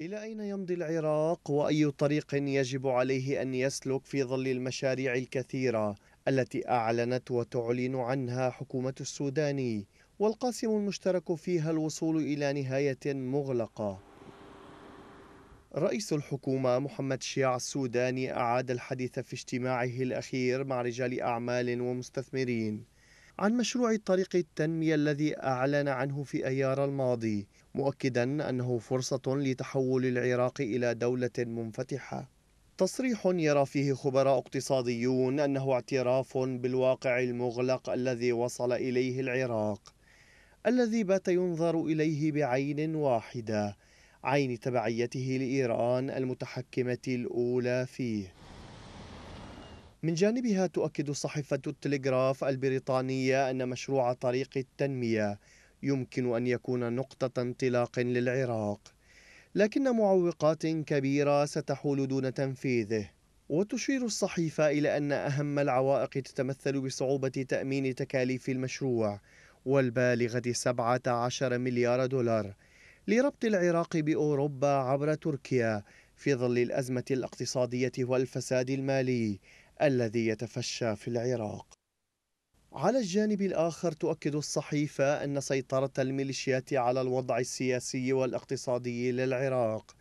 إلى أين يمضي العراق وأي طريق يجب عليه أن يسلك في ظل المشاريع الكثيرة التي أعلنت وتعلن عنها حكومة السوداني والقاسم المشترك فيها الوصول إلى نهاية مغلقة رئيس الحكومة محمد شيع السوداني أعاد الحديث في اجتماعه الأخير مع رجال أعمال ومستثمرين عن مشروع طريق التنمية الذي أعلن عنه في أيار الماضي مؤكدا أنه فرصة لتحول العراق إلى دولة منفتحة تصريح يرى فيه خبراء اقتصاديون أنه اعتراف بالواقع المغلق الذي وصل إليه العراق الذي بات ينظر إليه بعين واحدة عين تبعيته لإيران المتحكمة الأولى فيه من جانبها تؤكد صحيفة التلغراف البريطانية أن مشروع طريق التنمية يمكن أن يكون نقطة انطلاق للعراق لكن معوقات كبيرة ستحول دون تنفيذه وتشير الصحيفة إلى أن أهم العوائق تتمثل بصعوبة تأمين تكاليف المشروع والبالغة 17 مليار دولار لربط العراق بأوروبا عبر تركيا في ظل الأزمة الاقتصادية والفساد المالي الذي يتفشى في العراق على الجانب الآخر تؤكد الصحيفة أن سيطرة الميليشيات على الوضع السياسي والاقتصادي للعراق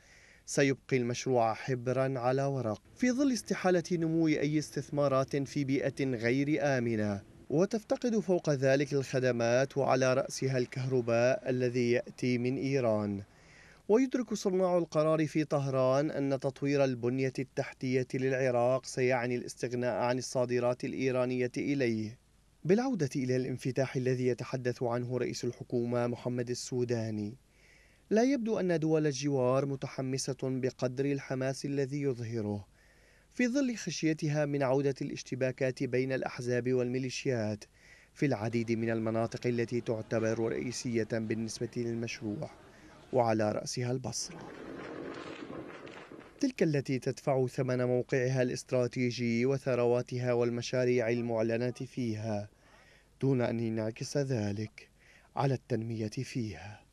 سيبقي المشروع حبرا على ورق في ظل استحالة نمو أي استثمارات في بيئة غير آمنة وتفتقد فوق ذلك الخدمات وعلى رأسها الكهرباء الذي يأتي من إيران ويدرك صناع القرار في طهران أن تطوير البنية التحتية للعراق سيعني الاستغناء عن الصادرات الإيرانية إليه بالعودة إلى الانفتاح الذي يتحدث عنه رئيس الحكومة محمد السوداني لا يبدو أن دول الجوار متحمسة بقدر الحماس الذي يظهره في ظل خشيتها من عودة الاشتباكات بين الأحزاب والميليشيات في العديد من المناطق التي تعتبر رئيسية بالنسبة للمشروع وعلى رأسها البصرة تلك التي تدفع ثمن موقعها الاستراتيجي وثرواتها والمشاريع المعلنة فيها دون أن ينعكس ذلك على التنمية فيها